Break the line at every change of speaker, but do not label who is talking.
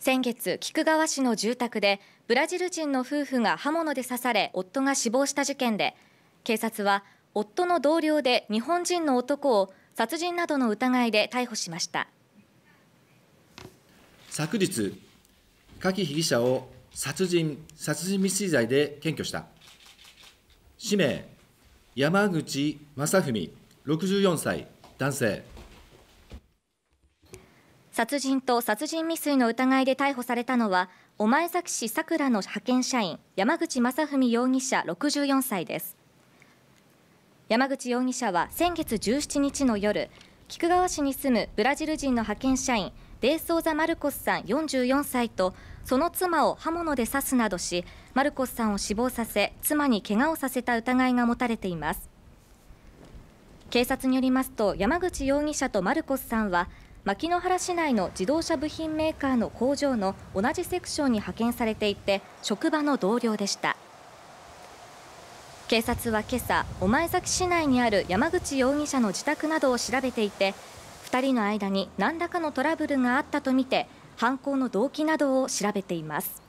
先月、菊川市の住宅でブラジル人の夫婦が刃物で刺され夫が死亡した事件で警察は夫の同僚で日本人の男を殺人などの疑いで逮捕しました
昨日、夏季被疑者を殺人・殺人未遂罪で検挙した氏名山口正文64歳男性
殺人と殺人未遂の疑いで逮捕されたのは御前崎市さくらの派遣社員山口正文容疑者64歳です山口容疑者は先月17日の夜菊川市に住むブラジル人の派遣社員デイソーザ・マルコスさん44歳とその妻を刃物で刺すなどしマルコスさんを死亡させ妻に怪我をさせた疑いが持たれています警察によりますと山口容疑者とマルコスさんは牧之原市内の自動車部品メーカーの工場の同じセクションに派遣されていて職場の同僚でした警察は今朝御前崎市内にある山口容疑者の自宅などを調べていて2人の間に何らかのトラブルがあったとみて犯行の動機などを調べています